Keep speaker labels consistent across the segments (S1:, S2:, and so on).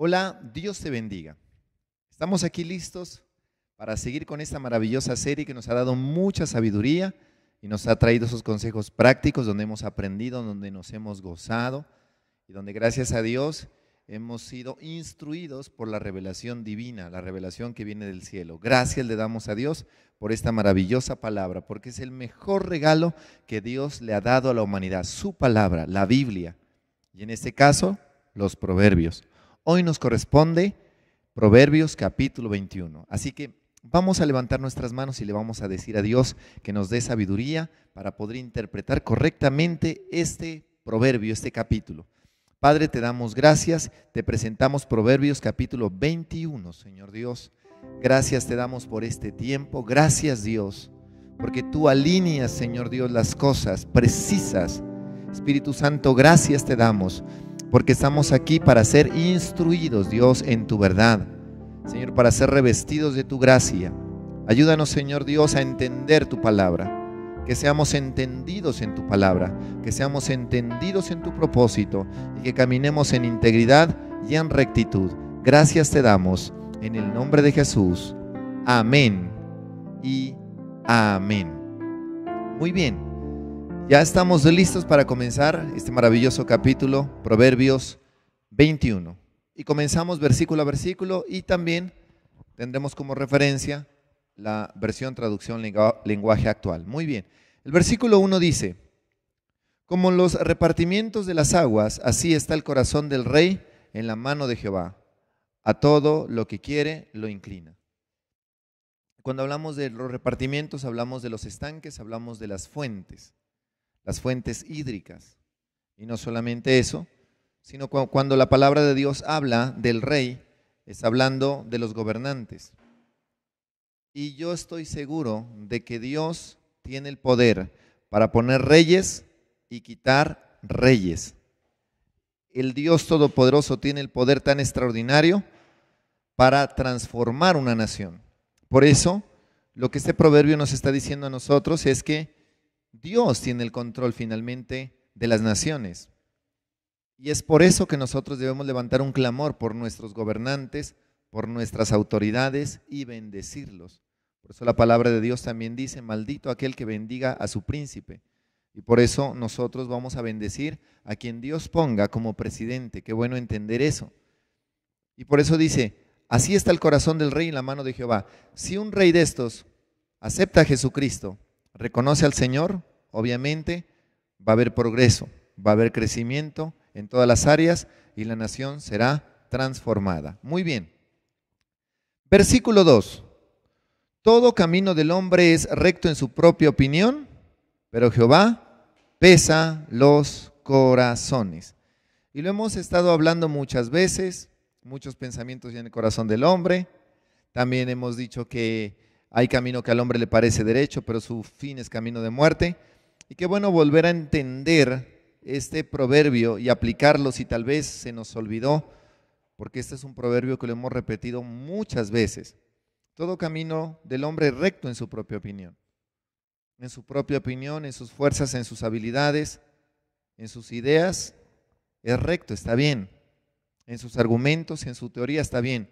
S1: Hola, Dios te bendiga. Estamos aquí listos para seguir con esta maravillosa serie que nos ha dado mucha sabiduría y nos ha traído esos consejos prácticos donde hemos aprendido, donde nos hemos gozado y donde gracias a Dios hemos sido instruidos por la revelación divina, la revelación que viene del cielo. Gracias le damos a Dios por esta maravillosa palabra, porque es el mejor regalo que Dios le ha dado a la humanidad, su palabra, la Biblia, y en este caso, los proverbios. Hoy nos corresponde Proverbios capítulo 21. Así que vamos a levantar nuestras manos y le vamos a decir a Dios que nos dé sabiduría para poder interpretar correctamente este proverbio, este capítulo. Padre, te damos gracias, te presentamos Proverbios capítulo 21, Señor Dios. Gracias te damos por este tiempo, gracias Dios, porque tú alineas, Señor Dios, las cosas precisas. Espíritu Santo, gracias te damos porque estamos aquí para ser instruidos, Dios, en tu verdad. Señor, para ser revestidos de tu gracia. Ayúdanos, Señor Dios, a entender tu palabra. Que seamos entendidos en tu palabra, que seamos entendidos en tu propósito y que caminemos en integridad y en rectitud. Gracias te damos en el nombre de Jesús. Amén y amén. Muy bien. Ya estamos listos para comenzar este maravilloso capítulo, Proverbios 21. Y comenzamos versículo a versículo y también tendremos como referencia la versión traducción lenguaje actual. Muy bien. El versículo 1 dice, como los repartimientos de las aguas, así está el corazón del rey en la mano de Jehová. A todo lo que quiere lo inclina. Cuando hablamos de los repartimientos, hablamos de los estanques, hablamos de las fuentes las fuentes hídricas. Y no solamente eso, sino cuando la palabra de Dios habla del rey, es hablando de los gobernantes. Y yo estoy seguro de que Dios tiene el poder para poner reyes y quitar reyes. El Dios Todopoderoso tiene el poder tan extraordinario para transformar una nación. Por eso, lo que este proverbio nos está diciendo a nosotros es que Dios tiene el control finalmente de las naciones. Y es por eso que nosotros debemos levantar un clamor por nuestros gobernantes, por nuestras autoridades y bendecirlos. Por eso la palabra de Dios también dice, maldito aquel que bendiga a su príncipe. Y por eso nosotros vamos a bendecir a quien Dios ponga como presidente. Qué bueno entender eso. Y por eso dice, así está el corazón del rey en la mano de Jehová. Si un rey de estos acepta a Jesucristo, reconoce al Señor, obviamente va a haber progreso, va a haber crecimiento en todas las áreas y la nación será transformada. Muy bien. Versículo 2. Todo camino del hombre es recto en su propia opinión, pero Jehová pesa los corazones. Y lo hemos estado hablando muchas veces, muchos pensamientos en el corazón del hombre. También hemos dicho que hay camino que al hombre le parece derecho, pero su fin es camino de muerte. Y qué bueno volver a entender este proverbio y aplicarlo si tal vez se nos olvidó, porque este es un proverbio que lo hemos repetido muchas veces. Todo camino del hombre recto en su propia opinión, en su propia opinión, en sus fuerzas, en sus habilidades, en sus ideas, es recto, está bien. En sus argumentos, en su teoría está bien.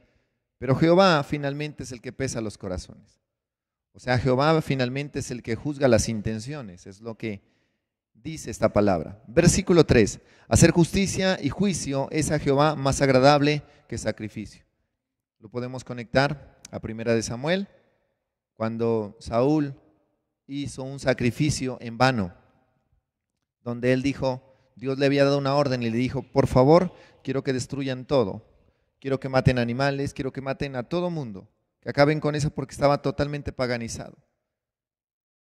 S1: Pero Jehová finalmente es el que pesa los corazones. O sea, Jehová finalmente es el que juzga las intenciones, es lo que dice esta palabra. Versículo 3. Hacer justicia y juicio es a Jehová más agradable que sacrificio. Lo podemos conectar a Primera de Samuel, cuando Saúl hizo un sacrificio en vano, donde él dijo, Dios le había dado una orden y le dijo, por favor, quiero que destruyan todo, quiero que maten animales, quiero que maten a todo mundo que acaben con eso porque estaba totalmente paganizado.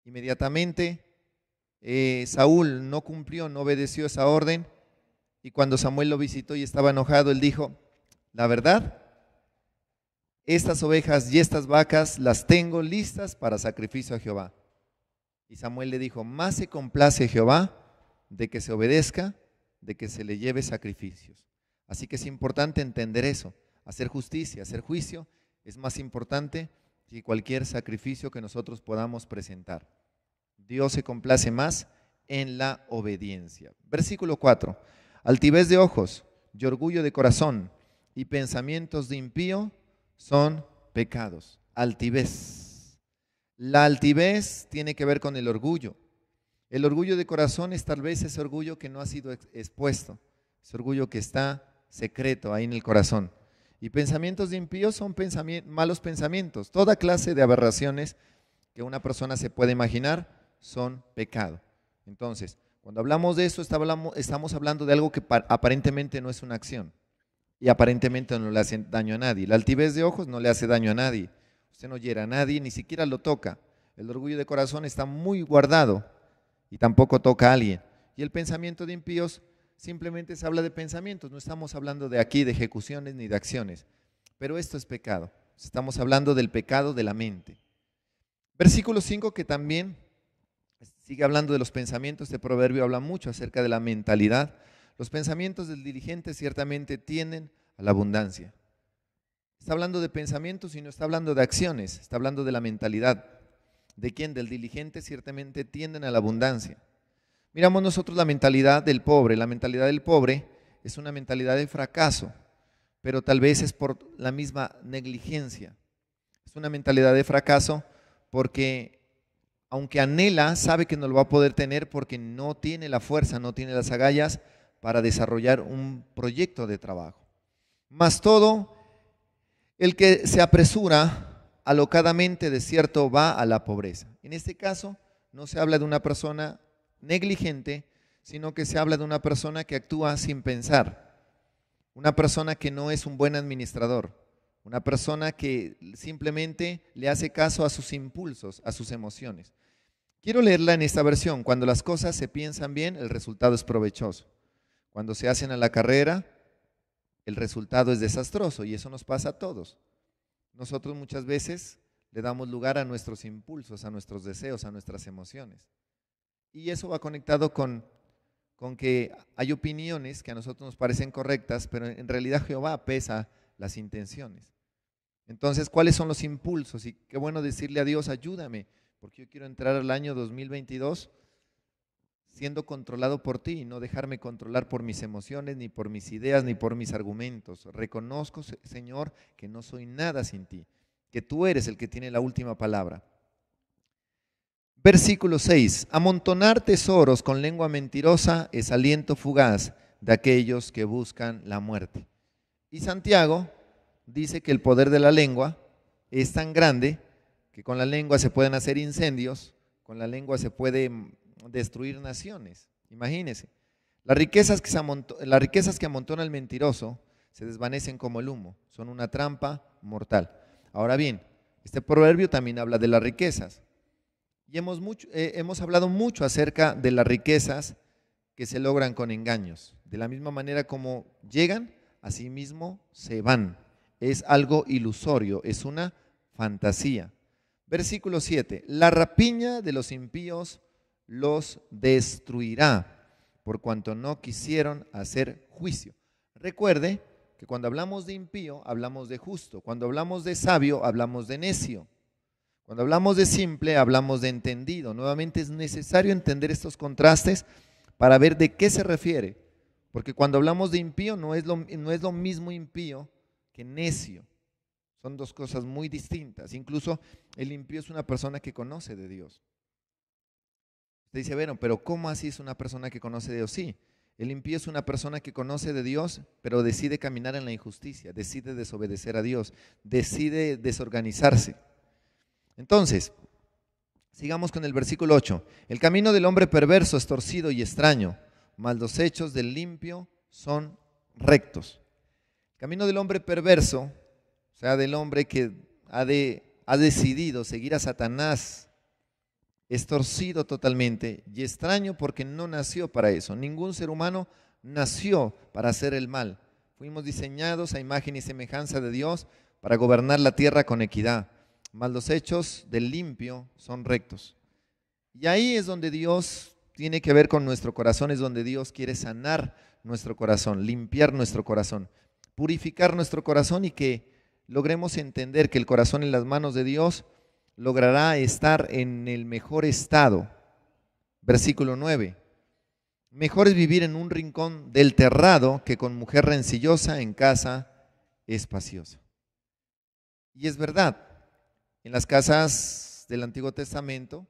S1: Inmediatamente eh, Saúl no cumplió, no obedeció esa orden y cuando Samuel lo visitó y estaba enojado, él dijo, la verdad, estas ovejas y estas vacas las tengo listas para sacrificio a Jehová. Y Samuel le dijo, más se complace Jehová de que se obedezca, de que se le lleve sacrificios. Así que es importante entender eso, hacer justicia, hacer juicio es más importante que cualquier sacrificio que nosotros podamos presentar. Dios se complace más en la obediencia. Versículo 4. Altivez de ojos y orgullo de corazón y pensamientos de impío son pecados. Altivez. La altivez tiene que ver con el orgullo. El orgullo de corazón es tal vez ese orgullo que no ha sido expuesto, ese orgullo que está secreto ahí en el corazón. Y pensamientos de impíos son malos pensamientos. Toda clase de aberraciones que una persona se puede imaginar son pecado. Entonces, cuando hablamos de eso estamos hablando de algo que aparentemente no es una acción y aparentemente no le hace daño a nadie. La altivez de ojos no le hace daño a nadie. Usted no hiera a nadie, ni siquiera lo toca. El orgullo de corazón está muy guardado y tampoco toca a alguien. Y el pensamiento de impíos simplemente se habla de pensamientos, no estamos hablando de aquí de ejecuciones ni de acciones. Pero esto es pecado. Estamos hablando del pecado de la mente. Versículo 5 que también sigue hablando de los pensamientos, este proverbio habla mucho acerca de la mentalidad. Los pensamientos del dirigente ciertamente tienden a la abundancia. Está hablando de pensamientos y no está hablando de acciones, está hablando de la mentalidad. ¿De quién? Del diligente ciertamente tienden a la abundancia. Miramos nosotros la mentalidad del pobre. La mentalidad del pobre es una mentalidad de fracaso, pero tal vez es por la misma negligencia. Es una mentalidad de fracaso porque aunque anhela, sabe que no lo va a poder tener porque no tiene la fuerza, no tiene las agallas para desarrollar un proyecto de trabajo. Más todo, el que se apresura alocadamente de cierto va a la pobreza. En este caso, no se habla de una persona negligente, sino que se habla de una persona que actúa sin pensar, una persona que no es un buen administrador, una persona que simplemente le hace caso a sus impulsos, a sus emociones. Quiero leerla en esta versión. Cuando las cosas se piensan bien, el resultado es provechoso. Cuando se hacen a la carrera, el resultado es desastroso y eso nos pasa a todos. Nosotros muchas veces le damos lugar a nuestros impulsos, a nuestros deseos, a nuestras emociones. Y eso va conectado con, con que hay opiniones que a nosotros nos parecen correctas, pero en realidad Jehová pesa las intenciones. Entonces, ¿cuáles son los impulsos? Y qué bueno decirle a Dios, ayúdame, porque yo quiero entrar al año 2022 siendo controlado por ti y no dejarme controlar por mis emociones, ni por mis ideas, ni por mis argumentos. Reconozco, Señor, que no soy nada sin ti, que tú eres el que tiene la última palabra. Versículo 6. Amontonar tesoros con lengua mentirosa es aliento fugaz de aquellos que buscan la muerte. Y Santiago dice que el poder de la lengua es tan grande que con la lengua se pueden hacer incendios, con la lengua se pueden mm, destruir naciones. Imagínense. las riquezas que amontona el mentiroso se desvanecen como el humo, son una trampa mortal. Ahora bien, este proverbio también habla de las riquezas. Y hemos, mucho, eh, hemos hablado mucho acerca de las riquezas que se logran con engaños. De la misma manera como llegan, así mismo se van. Es algo ilusorio, es una fantasía. Versículo 7. La rapiña de los impíos los destruirá por cuanto no quisieron hacer juicio. Recuerde que cuando hablamos de impío, hablamos de justo. Cuando hablamos de sabio, hablamos de necio. Cuando hablamos de simple, hablamos de entendido. Nuevamente es necesario entender estos contrastes para ver de qué se refiere. Porque cuando hablamos de impío, no es lo, no es lo mismo impío que necio. Son dos cosas muy distintas. Incluso el impío es una persona que conoce de Dios. Usted dice, bueno, pero ¿cómo así es una persona que conoce de Dios? Sí, el impío es una persona que conoce de Dios, pero decide caminar en la injusticia, decide desobedecer a Dios, decide desorganizarse. Entonces, sigamos con el versículo 8. El camino del hombre perverso es torcido y extraño, mas hechos del limpio son rectos. El camino del hombre perverso, o sea, del hombre que ha, de, ha decidido seguir a Satanás, es torcido totalmente y extraño porque no nació para eso. Ningún ser humano nació para hacer el mal. Fuimos diseñados a imagen y semejanza de Dios para gobernar la tierra con equidad más los hechos del limpio son rectos. Y ahí es donde Dios tiene que ver con nuestro corazón, es donde Dios quiere sanar nuestro corazón, limpiar nuestro corazón, purificar nuestro corazón y que logremos entender que el corazón en las manos de Dios logrará estar en el mejor estado. Versículo 9. Mejor es vivir en un rincón del terrado que con mujer rencillosa en casa espaciosa. Y es verdad, en las casas del Antiguo Testamento,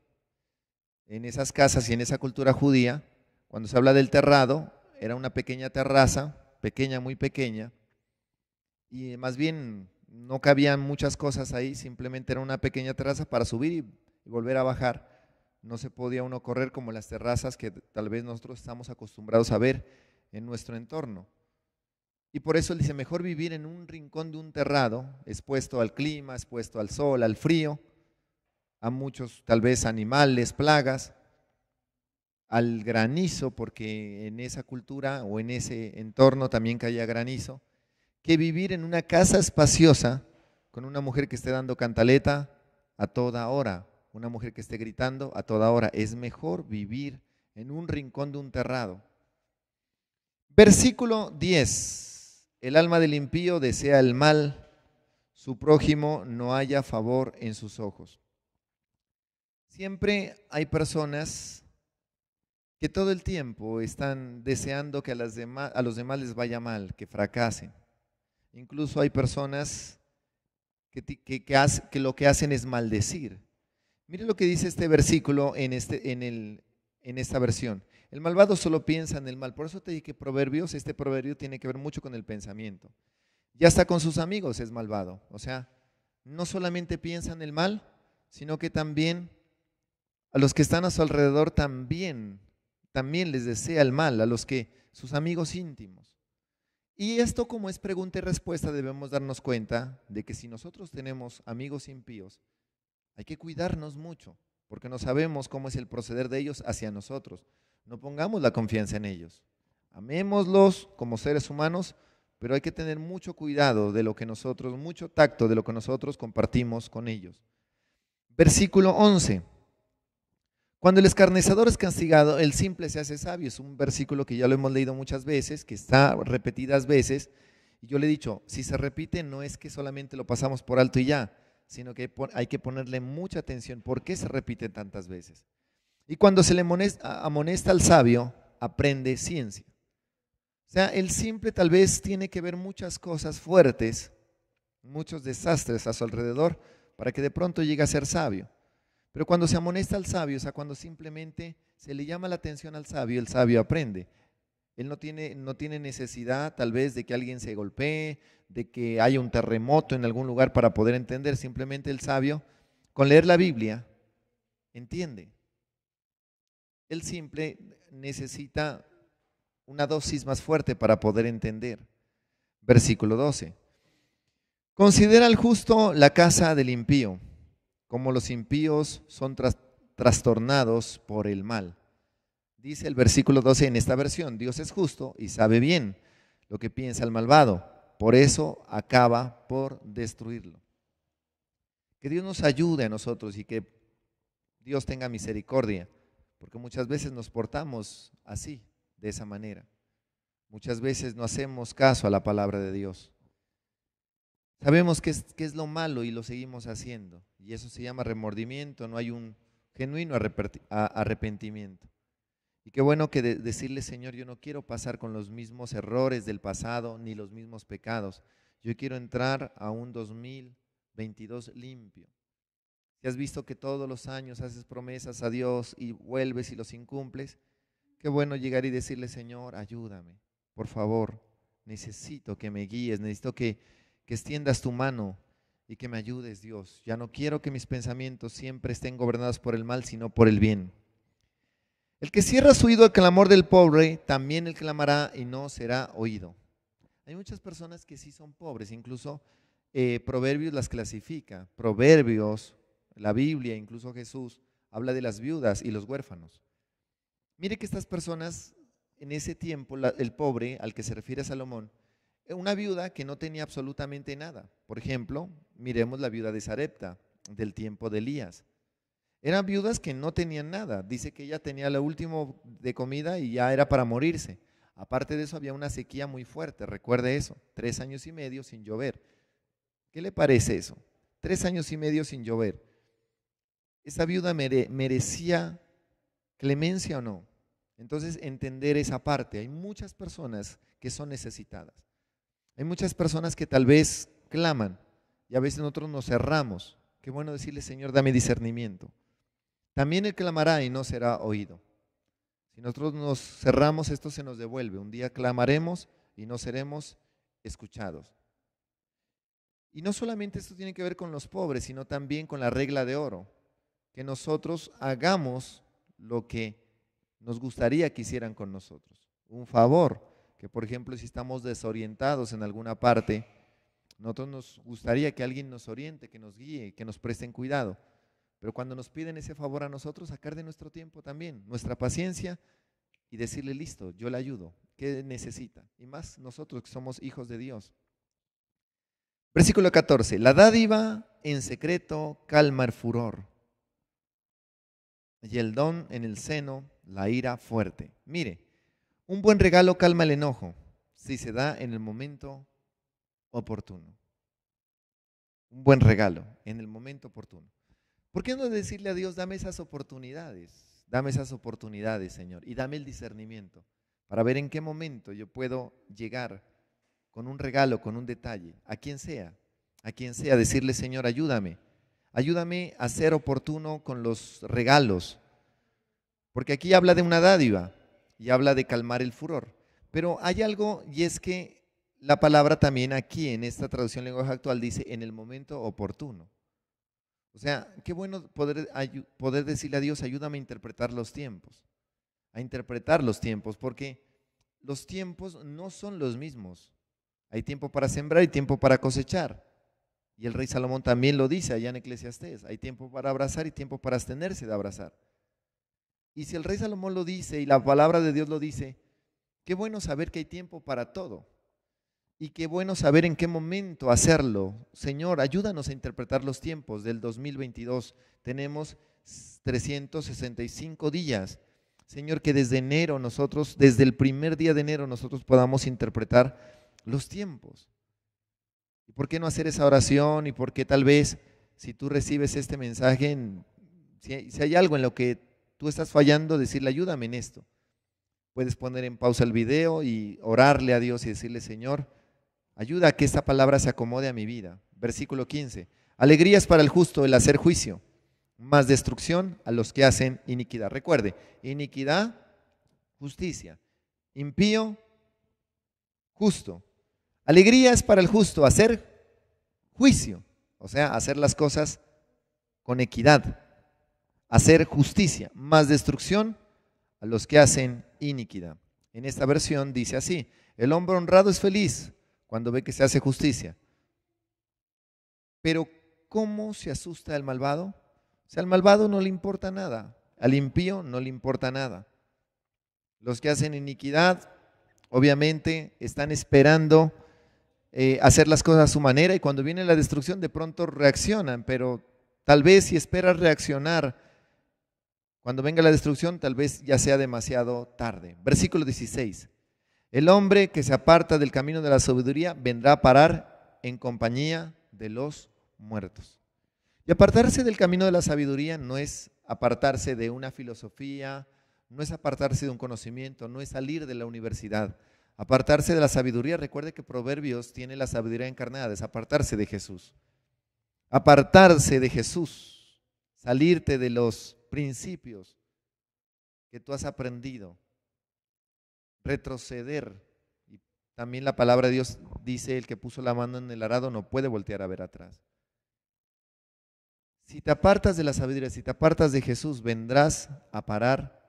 S1: en esas casas y en esa cultura judía, cuando se habla del terrado, era una pequeña terraza, pequeña, muy pequeña, y más bien no cabían muchas cosas ahí, simplemente era una pequeña terraza para subir y volver a bajar. No se podía uno correr como las terrazas que tal vez nosotros estamos acostumbrados a ver en nuestro entorno. Y por eso él dice, mejor vivir en un rincón de un terrado, expuesto al clima, expuesto al sol, al frío, a muchos tal vez animales, plagas, al granizo, porque en esa cultura o en ese entorno también caía granizo, que vivir en una casa espaciosa con una mujer que esté dando cantaleta a toda hora, una mujer que esté gritando a toda hora. Es mejor vivir en un rincón de un terrado. Versículo 10. El alma del impío desea el mal, su prójimo no haya favor en sus ojos. Siempre hay personas que todo el tiempo están deseando que a, los demás les vaya mal, que fracasen. Incluso hay personas que, lo que hacen es maldecir. Mire lo que dice este versículo en, este, en el en esta versión. El malvado solo piensa en el mal. Por eso te dije que Proverbios, este proverbio tiene que ver mucho con el pensamiento. Ya está con sus amigos, es malvado. O sea, no solamente piensa en el mal, sino que también a los que están a su alrededor también, también les desea el mal, a los que sus amigos íntimos. Y esto como es pregunta y respuesta, debemos darnos cuenta de que si nosotros tenemos amigos impíos, hay que cuidarnos mucho, porque no sabemos cómo es el proceder de ellos hacia nosotros. No pongamos la confianza en ellos. Amémoslos como seres humanos, pero hay que tener mucho cuidado de lo que nosotros, mucho tacto de lo que nosotros compartimos con ellos. Versículo 11. Cuando el escarnizador es castigado, el simple se hace sabio. Es un versículo que ya lo hemos leído muchas veces, que está repetidas veces. Y yo le he dicho, si se repite, no es que solamente lo pasamos por alto y ya sino que hay que ponerle mucha atención. ¿Por qué se repite tantas veces? Y cuando se le amonesta, al sabio, aprende ciencia. O sea, el simple tal vez tiene que ver muchas cosas fuertes, muchos desastres a su alrededor, para que de pronto llegue a ser sabio. Pero cuando se amonesta al sabio, o sea, cuando simplemente se le llama la atención al sabio, el sabio aprende. Él no tiene, no tiene necesidad tal vez de que alguien se golpee, de que haya un terremoto en algún lugar para poder entender. Simplemente el sabio, con leer la Biblia, entiende. Él simple necesita una dosis más fuerte para poder entender. Versículo 12. Considera al justo la casa del impío, como los impíos son trastornados por el mal. Dice el versículo 12 en esta versión, Dios es justo y sabe bien lo que piensa el malvado, por eso acaba por destruirlo. Que Dios nos ayude a nosotros y que Dios tenga misericordia, porque muchas veces nos portamos así, de esa manera. Muchas veces no hacemos caso a la palabra de Dios. Sabemos que es, es lo malo y lo seguimos haciendo. Y eso se llama remordimiento, no hay un genuino arrepentimiento. Y qué bueno que decirle, Señor, yo no quiero pasar con los mismos errores del pasado ni los mismos pecados. Yo quiero entrar a un 2022 limpio. Si has visto que todos los años haces promesas a Dios y vuelves y los incumples, qué bueno llegar y decirle, Señor, ayúdame, por favor, necesito que me guíes, necesito que extiendas tu mano y que me ayudes, Dios. Ya no quiero que mis pensamientos siempre estén gobernados por el mal, sino por el bien. El que cierra su oído al clamor del pobre, también el clamará y no será oído. Hay muchas personas que sí son pobres, incluso eh, Proverbios las clasifica. Proverbios, la Biblia, incluso Jesús, habla de las viudas y los huérfanos. Mire que estas personas, en ese tiempo, el pobre al que se refiere Salomón, eh, una viuda que no tenía absolutamente nada. Por ejemplo, miremos la viuda de Sarepta, del tiempo de Elías. Eran viudas que no tenían nada. Dice que ella tenía lo último de comida y ya era para morirse. Aparte de eso, había una sequía muy fuerte, recuerde eso, tres años y medio sin llover. ¿Qué le parece eso? Tres años y medio sin llover. ¿Esa viuda merecía clemencia o no? Entonces, entender esa parte. Hay muchas personas que son necesitadas. Hay muchas personas que tal vez claman y a veces nosotros nos cerramos. Qué bueno decirle, Señor, dame discernimiento. También él clamará y no será oído. Si nosotros nos cerramos, esto se nos devuelve. Un día clamaremos y no seremos escuchados. Y no solamente esto tiene que ver con los pobres, sino también con la regla de oro, que nosotros hagamos lo que nos gustaría que hicieran con nosotros. Un favor, que por ejemplo si estamos desorientados en alguna parte, nosotros nos gustaría que alguien nos oriente, que nos guíe, que nos presten cuidado. Pero cuando nos piden ese favor a nosotros, sacar de nuestro tiempo también, nuestra paciencia y decirle, listo, yo le ayudo, ¿qué necesita? Y más nosotros que somos hijos de Dios. Versículo 14, la dádiva en secreto calma el furor y el don en el seno, la ira fuerte. Mire, un buen regalo calma el enojo si se da en el momento oportuno.
S2: Un buen regalo
S1: en el momento oportuno. ¿Por qué no decirle a Dios, dame esas oportunidades? Dame esas oportunidades, Señor, y dame el discernimiento para ver en qué momento yo puedo llegar con un regalo, con un detalle, a quien sea, a quien sea, decirle, Señor, ayúdame, ayúdame a ser oportuno con los regalos, porque aquí habla de una dádiva y habla de calmar el furor, pero hay algo y es que la palabra también aquí en esta traducción lenguaje actual dice en el momento oportuno. O sea, qué bueno poder, poder decirle a Dios, ayúdame a interpretar los tiempos, a interpretar los tiempos, porque los tiempos no son los mismos. Hay tiempo para sembrar y tiempo para cosechar. Y el rey Salomón también lo dice allá en Eclesiastés, hay tiempo para abrazar y tiempo para abstenerse de abrazar. Y si el rey Salomón lo dice y la palabra de Dios lo dice, qué bueno saber que hay tiempo para todo. Y qué bueno saber en qué momento hacerlo. Señor, ayúdanos a interpretar los tiempos del 2022. Tenemos 365 días. Señor, que desde enero nosotros, desde el primer día de enero nosotros podamos interpretar los tiempos. ¿Y por qué no hacer esa oración? ¿Y por qué tal vez si tú recibes este mensaje, si hay algo en lo que tú estás fallando, decirle, ayúdame en esto. Puedes poner en pausa el video y orarle a Dios y decirle, Señor, Ayuda a que esta palabra se acomode a mi vida. Versículo 15. Alegrías para el justo el hacer juicio, más destrucción a los que hacen iniquidad. Recuerde, iniquidad, justicia. Impío, justo. Alegrías para el justo hacer juicio, o sea, hacer las cosas con equidad, hacer justicia, más destrucción a los que hacen iniquidad. En esta versión dice así, el hombre honrado es feliz, cuando ve que se hace justicia. Pero ¿cómo se asusta el malvado? O sea, al malvado no le importa nada, al impío no le importa nada. Los que hacen iniquidad, obviamente, están esperando eh, hacer las cosas a su manera y cuando viene la destrucción de pronto reaccionan, pero tal vez si espera reaccionar, cuando venga la destrucción, tal vez ya sea demasiado tarde. Versículo 16. El hombre que se aparta del camino de la sabiduría vendrá a parar en compañía de los muertos. Y apartarse del camino de la sabiduría no es apartarse de una filosofía, no es apartarse de un conocimiento, no es salir de la universidad. Apartarse de la sabiduría, recuerde que Proverbios tiene la sabiduría encarnada, es apartarse de Jesús. Apartarse de Jesús, salirte de los principios que tú has aprendido, retroceder. Y también la palabra de Dios dice, el que puso la mano en el arado no puede voltear a ver atrás. Si te apartas de la sabiduría, si te apartas de Jesús, vendrás a parar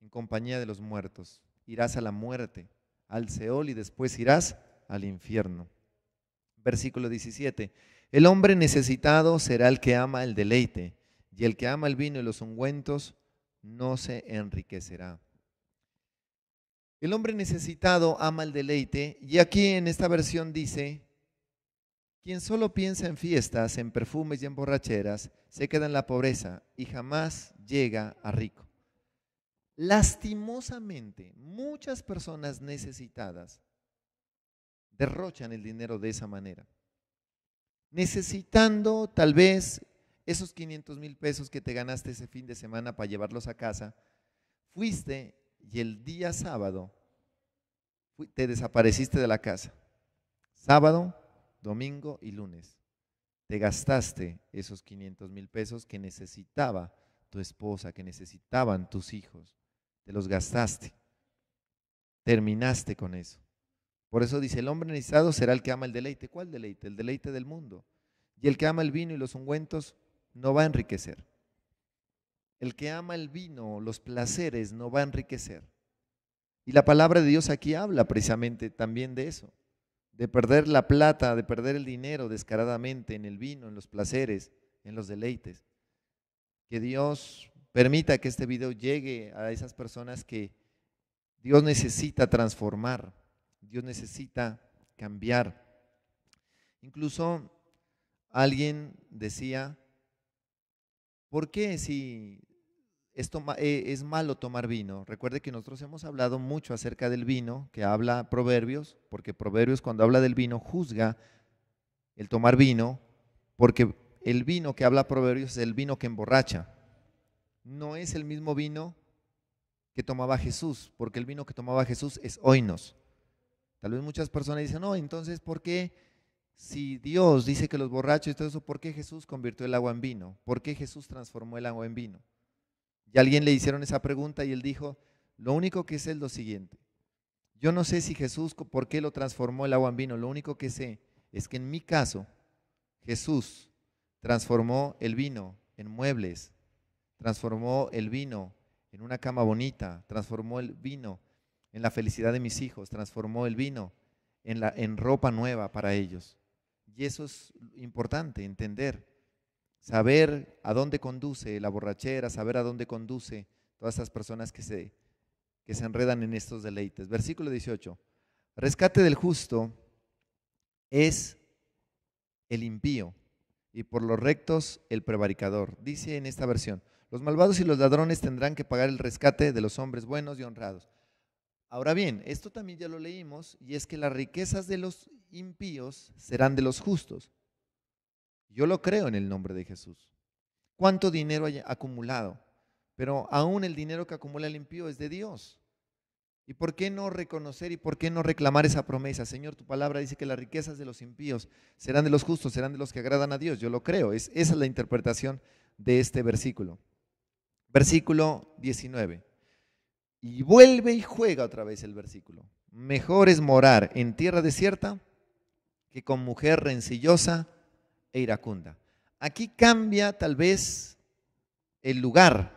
S1: en compañía de los muertos. Irás a la muerte, al Seol y después irás al infierno. Versículo 17. El hombre necesitado será el que ama el deleite, y el que ama el vino y los ungüentos no se enriquecerá. El hombre necesitado ama el deleite y aquí en esta versión dice, quien solo piensa en fiestas, en perfumes y en borracheras, se queda en la pobreza y jamás llega a rico. Lastimosamente, muchas personas necesitadas derrochan el dinero de esa manera, necesitando tal vez esos 500 mil pesos que te ganaste ese fin de semana para llevarlos a casa, fuiste y el día sábado te desapareciste de la casa. Sábado, domingo y lunes. Te gastaste esos 500 mil pesos que necesitaba tu esposa, que necesitaban tus hijos. Te los gastaste. Terminaste con eso. Por eso dice, el hombre necesitado será el que ama el deleite. ¿Cuál deleite? El deleite del mundo. Y el que ama el vino y los ungüentos no va a enriquecer. El que ama el vino, los placeres, no va a enriquecer. Y la palabra de Dios aquí habla precisamente también de eso, de perder la plata, de perder el dinero descaradamente en el vino, en los placeres, en los deleites. Que Dios permita que este video llegue a esas personas que Dios necesita transformar, Dios necesita cambiar. Incluso alguien decía, ¿por qué si eh, es, malo tomar vino. Recuerde que nosotros hemos hablado mucho acerca del vino, que habla Proverbios, porque Proverbios cuando habla del vino juzga el tomar vino, porque el vino que habla Proverbios es el vino que emborracha. No es el mismo vino que tomaba Jesús, porque el vino que tomaba Jesús es oinos. Tal vez muchas personas dicen, no, entonces, ¿por qué si Dios dice que los borrachos y todo eso, ¿por qué Jesús convirtió el agua en vino? ¿Por qué Jesús transformó el agua en vino? Y alguien le hicieron esa pregunta y él dijo, lo único que sé es lo siguiente. Yo no sé si Jesús, por qué lo transformó el agua en vino. Lo único que sé es que en mi caso, Jesús transformó el vino en muebles, transformó el vino en una cama bonita, transformó el vino en la felicidad de mis hijos, transformó el vino en, en ropa nueva para ellos. Y eso es importante, entender saber a dónde conduce la borrachera, saber a dónde conduce todas esas personas que se, que se enredan en estos deleites. Versículo 18. Rescate del justo es el impío y por los rectos el prevaricador. Dice en esta versión, los malvados y los ladrones tendrán que pagar el rescate de los hombres buenos y honrados. Ahora bien, esto también ya lo leímos y es que las riquezas de los impíos serán de los justos yo lo creo en el nombre de Jesús. ¿Cuánto dinero haya acumulado? Pero aún el dinero que acumula el impío es de Dios. ¿Y por qué no reconocer y por qué no reclamar esa promesa? Señor, tu palabra dice que las riquezas de los impíos serán de los justos, serán de los que agradan a Dios. Yo lo creo. Es, esa es la interpretación de este versículo. Versículo 19. Y vuelve y juega otra vez el versículo. Mejor es morar en tierra desierta que con mujer rencillosa e iracunda. Aquí cambia tal vez el lugar.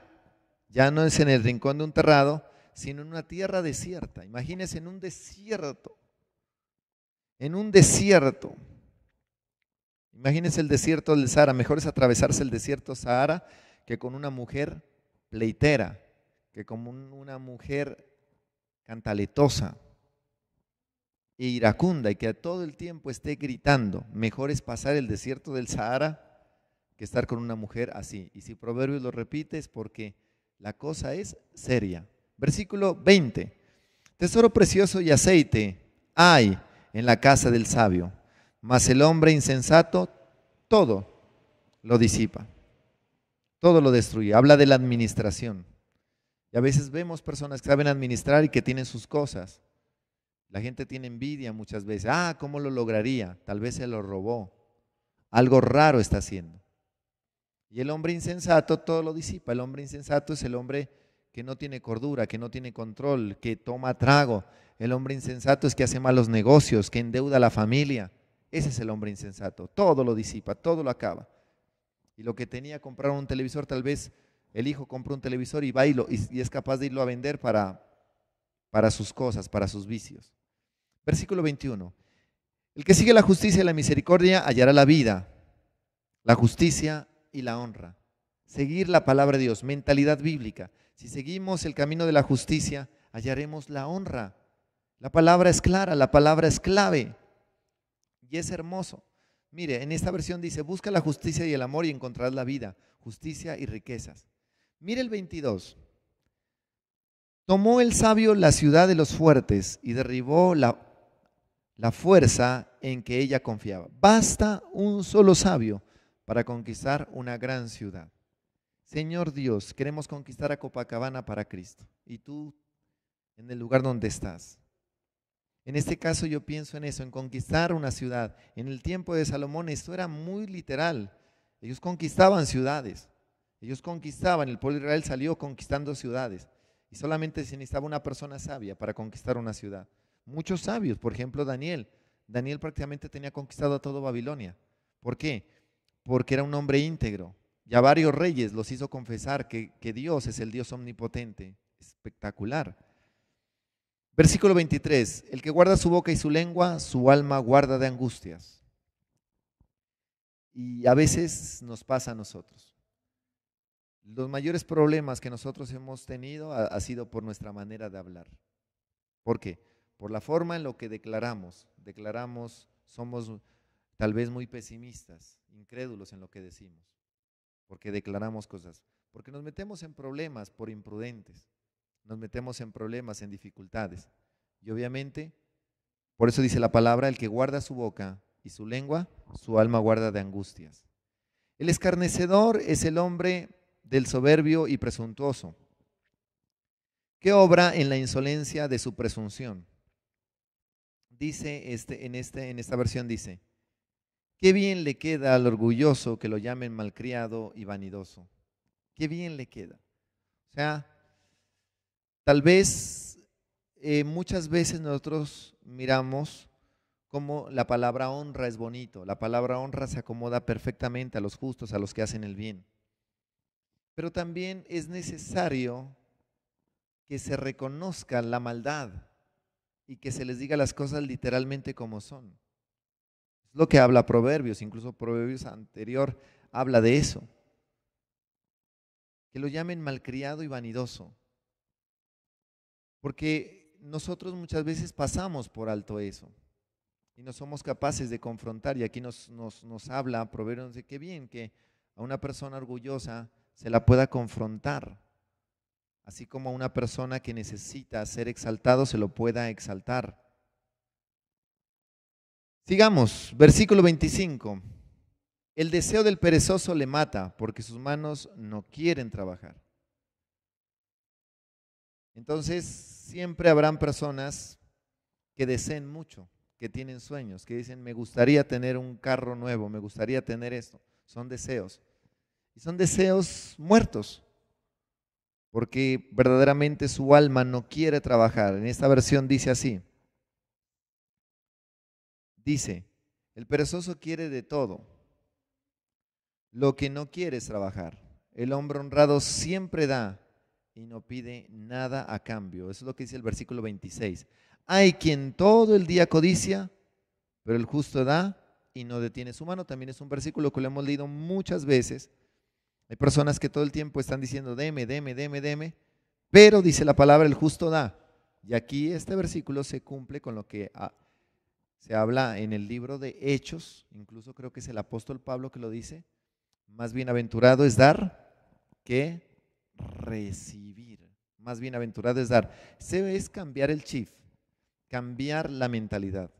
S1: Ya no es en el rincón de un terrado, sino en una tierra desierta. Imagínense en un desierto. En un desierto. Imagínense el desierto del Sahara. Mejor es atravesarse el desierto Sahara que con una mujer pleitera, que con una mujer cantaletosa e iracunda y que a todo el tiempo esté gritando, mejor es pasar el desierto del Sahara que estar con una mujer así. Y si Proverbios lo repites porque la cosa es seria. Versículo 20. Tesoro precioso y aceite hay en la casa del sabio, mas el hombre insensato todo lo disipa, todo lo destruye. Habla de la administración. Y a veces vemos personas que saben administrar y que tienen sus cosas, la gente tiene envidia muchas veces. Ah, ¿cómo lo lograría? Tal vez se lo robó. Algo raro está haciendo. Y el hombre insensato todo lo disipa. El hombre insensato es el hombre que no tiene cordura, que no tiene control, que toma trago. El hombre insensato es que hace malos negocios, que endeuda a la familia. Ese es el hombre insensato. Todo lo disipa, todo lo acaba. Y lo que tenía comprar un televisor, tal vez el hijo compra un televisor y va y es capaz de irlo a vender para, para sus cosas, para sus vicios. Versículo 21. El que sigue la justicia y la misericordia hallará la vida, la justicia y la honra. Seguir la palabra de Dios, mentalidad bíblica. Si seguimos el camino de la justicia, hallaremos la honra. La palabra es clara, la palabra es clave y es hermoso. Mire, en esta versión dice, busca la justicia y el amor y encontrarás la vida, justicia y riquezas. Mire el 22. Tomó el sabio la ciudad de los fuertes y derribó la la fuerza en que ella confiaba. Basta un solo sabio para conquistar una gran ciudad. Señor Dios, queremos conquistar a Copacabana para Cristo. Y tú, en el lugar donde estás. En este caso yo pienso en eso, en conquistar una ciudad. En el tiempo de Salomón esto era muy literal. Ellos conquistaban ciudades. Ellos conquistaban, el pueblo de Israel salió conquistando ciudades. Y solamente se necesitaba una persona sabia para conquistar una ciudad muchos sabios, por ejemplo Daniel. Daniel prácticamente tenía conquistado a todo Babilonia. ¿Por qué? Porque era un hombre íntegro. Ya varios reyes los hizo confesar que, Dios es el Dios omnipotente. Espectacular. Versículo 23. El que guarda su boca y su lengua, su alma guarda de angustias. Y a veces nos pasa a nosotros. Los mayores problemas que nosotros hemos tenido ha, ha sido por nuestra manera de hablar. ¿Por qué? por la forma en lo que declaramos. Declaramos, somos tal vez muy pesimistas, incrédulos en lo que decimos, porque declaramos cosas, porque nos metemos en problemas por imprudentes, nos metemos en problemas, en dificultades. Y obviamente, por eso dice la palabra, el que guarda su boca y su lengua, su alma guarda de angustias. El escarnecedor es el hombre del soberbio y presuntuoso, que obra en la insolencia de su presunción dice este, en, este, en esta versión dice, qué bien le queda al orgulloso que lo llamen malcriado y vanidoso. Qué bien le queda. O sea, tal vez eh, muchas veces nosotros miramos cómo la palabra honra es bonito, la palabra honra se acomoda perfectamente a los justos, a los que hacen el bien. Pero también es necesario que se reconozca la maldad y que se les diga las cosas literalmente como son. Es lo que habla Proverbios, incluso Proverbios anterior habla de eso. Que lo llamen malcriado y vanidoso. Porque nosotros muchas veces pasamos por alto eso y no somos capaces de confrontar. Y aquí nos, nos, nos habla Proverbios, de qué bien, que a una persona orgullosa se la pueda confrontar así como a una persona que necesita ser exaltado se lo pueda exaltar. Sigamos, versículo 25. El deseo del perezoso le mata porque sus manos no quieren trabajar. Entonces, siempre habrán personas que deseen mucho, que tienen sueños, que dicen, me gustaría tener un carro nuevo, me gustaría tener esto. Son deseos. Y son deseos muertos porque verdaderamente su alma no quiere trabajar. En esta versión dice así. Dice, el perezoso quiere de todo. Lo que no quiere es trabajar. El hombre honrado siempre da y no pide nada a cambio. Eso es lo que dice el versículo 26. Hay quien todo el día codicia, pero el justo da y no detiene su mano. También es un versículo que lo hemos leído muchas veces hay personas que todo el tiempo están diciendo, deme, deme, deme, deme, pero dice la palabra, el justo da. Y aquí este versículo se cumple con lo que ah, se habla en el libro de Hechos, incluso creo que es el apóstol Pablo que lo dice, más bienaventurado es dar que recibir. Más bienaventurado es dar. Se es cambiar el chip, cambiar la mentalidad.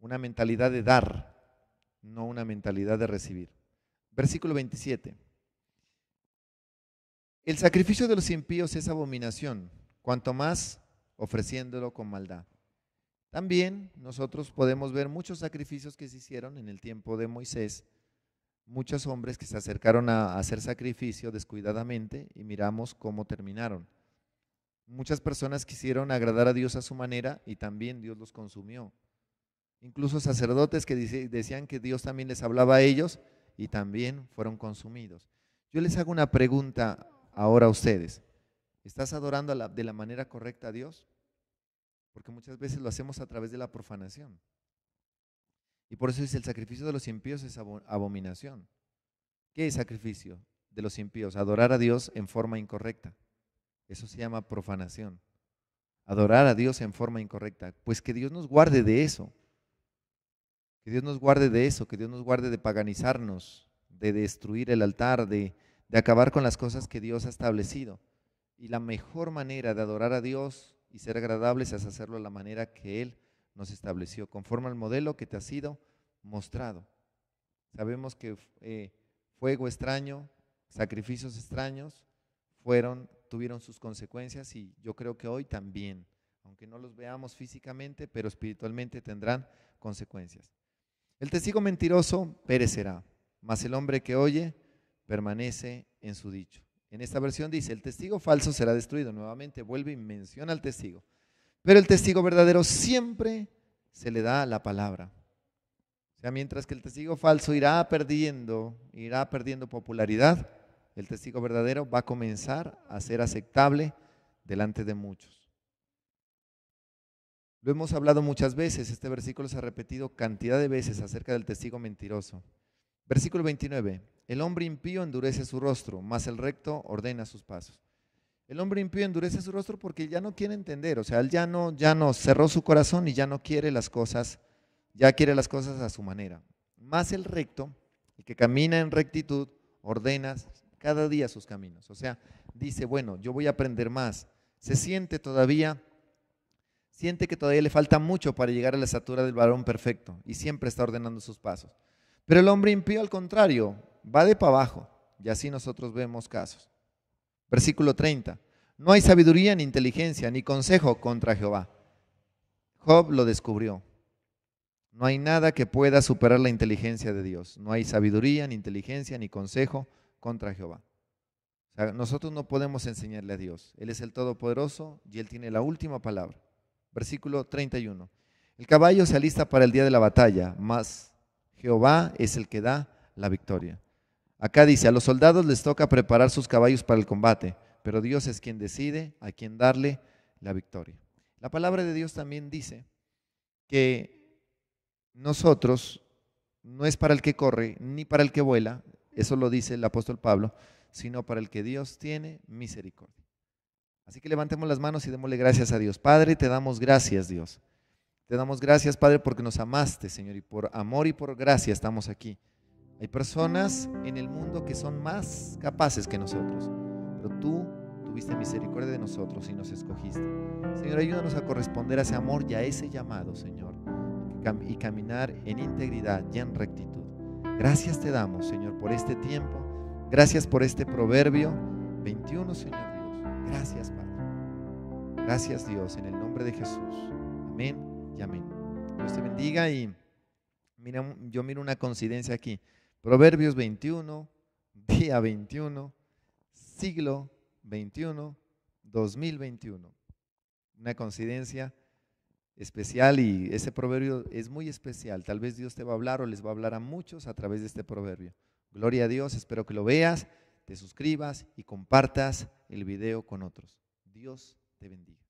S1: Una mentalidad de dar, no una mentalidad de recibir. Versículo 27. El sacrificio de los impíos es abominación, cuanto más ofreciéndolo con maldad. También nosotros podemos ver muchos sacrificios que se hicieron en el tiempo de Moisés, muchos hombres que se acercaron a hacer sacrificio descuidadamente y miramos cómo terminaron. Muchas personas quisieron agradar a Dios a su manera y también Dios los consumió. Incluso sacerdotes que decían que Dios también les hablaba a ellos y también fueron consumidos. Yo les hago una pregunta ahora ustedes. ¿Estás adorando de la manera correcta a Dios? Porque muchas veces lo hacemos a través de la profanación. Y por eso dice, el sacrificio de los impíos es abominación. ¿Qué es sacrificio de los impíos? Adorar a Dios en forma incorrecta. Eso se llama profanación. Adorar a Dios en forma incorrecta. Pues que Dios nos guarde de eso. Que Dios nos guarde de eso, que Dios nos guarde de paganizarnos, de destruir el altar, de, de acabar con las cosas que Dios ha establecido. Y la mejor manera de adorar a Dios y ser agradables es hacerlo de la manera que Él nos estableció, conforme al modelo que te ha sido mostrado. Sabemos que eh, fuego extraño, sacrificios extraños, fueron, tuvieron sus consecuencias y yo creo que hoy también, aunque no los veamos físicamente, pero espiritualmente tendrán consecuencias. El testigo mentiroso perecerá, mas el hombre que oye permanece en su dicho. En esta versión dice, el testigo falso será destruido. Nuevamente vuelve y menciona al testigo. Pero el testigo verdadero siempre se le da la palabra. O sea, mientras que el testigo falso irá perdiendo, irá perdiendo popularidad, el testigo verdadero va a comenzar a ser aceptable delante de muchos. Lo hemos hablado muchas veces, este versículo se ha repetido cantidad de veces acerca del testigo mentiroso. Versículo 29. El hombre impío endurece su rostro, más el recto ordena sus pasos. El hombre impío endurece su rostro porque ya no quiere entender, o sea, él ya no, ya no cerró su corazón y ya no quiere las cosas, ya quiere las cosas a su manera. Más el recto, el que camina en rectitud, ordena cada día sus caminos. O sea, dice, bueno, yo voy a aprender más. Se siente todavía, siente que todavía le falta mucho para llegar a la estatura del varón perfecto y siempre está ordenando sus pasos. Pero el hombre impío, al contrario, va de para abajo. Y así nosotros vemos casos. Versículo 30. No hay sabiduría ni inteligencia ni consejo contra Jehová. Job lo descubrió. No hay nada que pueda superar la inteligencia de Dios. No hay sabiduría, ni inteligencia, ni consejo contra Jehová. nosotros no podemos enseñarle a Dios. Él es el Todopoderoso y Él tiene la última palabra. Versículo 31. El caballo se alista para el día de la batalla, mas Jehová es el que da la victoria. Acá dice, a los soldados les toca preparar sus caballos para el combate, pero Dios es quien decide a quien darle la victoria. La palabra de Dios también dice que nosotros no es para el que corre ni para el que vuela, eso lo dice el apóstol Pablo, sino para el que Dios tiene misericordia. Así que levantemos las manos y démosle gracias a Dios. Padre, te damos gracias, Dios. Te damos gracias, Padre, porque nos amaste, Señor, y por amor y por gracia estamos aquí. Hay personas en el mundo que son más capaces que nosotros, pero tú tuviste misericordia de nosotros y nos escogiste. Señor, ayúdanos a corresponder a ese amor y a ese llamado, Señor, y caminar en integridad y en rectitud. Gracias te damos, Señor, por este tiempo. Gracias por este proverbio 21, Señor Dios. Gracias, Padre. Gracias, Dios, en el nombre de Jesús. Amén y amén. Dios te bendiga y mira, yo miro una coincidencia aquí. Proverbios 21, día 21, siglo 21, 2021. Una coincidencia especial y ese proverbio es muy especial. Tal vez Dios te va a hablar o les va a hablar a muchos a través de este proverbio. Gloria a Dios, espero que lo veas, te suscribas y compartas el video con otros. Dios te bendiga.